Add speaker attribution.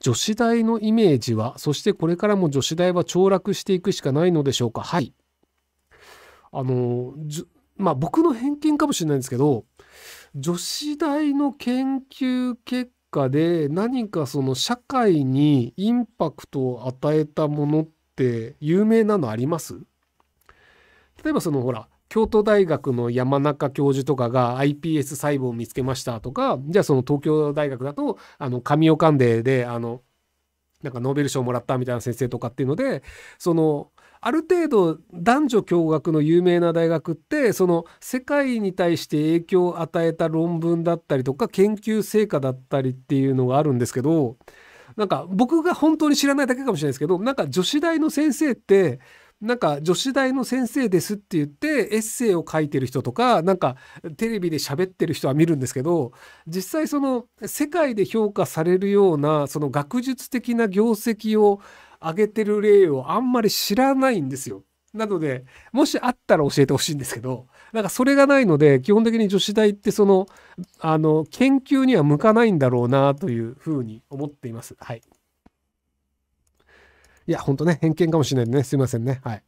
Speaker 1: 女子大のイメージは、そしてこれからも女子大は凋落していくしかないのでしょうか。はい。あの、まあ僕の偏見かもしれないんですけど、女子大の研究結果で何かその社会にインパクトを与えたものって有名なのあります例えばそのほら京都大学の山中教授とかが iPS 細胞を見つけましたとかじゃあその東京大学だとあの神岡でであのなんかノーベル賞もらったみたいな先生とかっていうのでそのある程度男女共学の有名な大学ってその世界に対して影響を与えた論文だったりとか研究成果だったりっていうのがあるんですけどなんか僕が本当に知らないだけかもしれないですけどなんか女子大の先生ってなんか女子大の先生ですって言ってエッセイを書いてる人とかなんかテレビで喋ってる人は見るんですけど実際その世界で評価されるようなその学術的な業績を上げてる例をあんまり知らないんですよ。なのでもしあったら教えてほしいんですけどなんかそれがないので基本的に女子大ってそのあの研究には向かないんだろうなというふうに思っています。はいいや、ほんとね、偏見かもしれないんでね、すいませんね。はい。